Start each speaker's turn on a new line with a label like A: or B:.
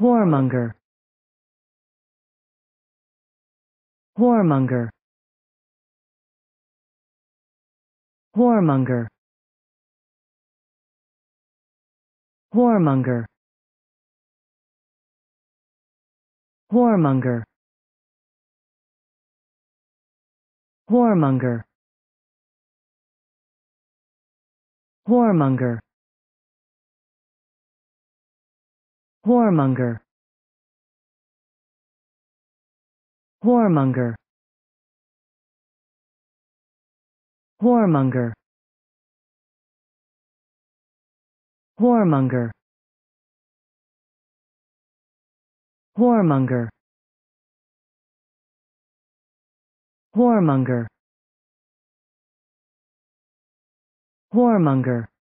A: Whoremonger. Whoremonger. Whoremonger. Whoremonger. Whoremonger. Whoremonger. Warmonger whoremonger whoremonger whoremonger whoremonger whoremonger whoremonger whoremonger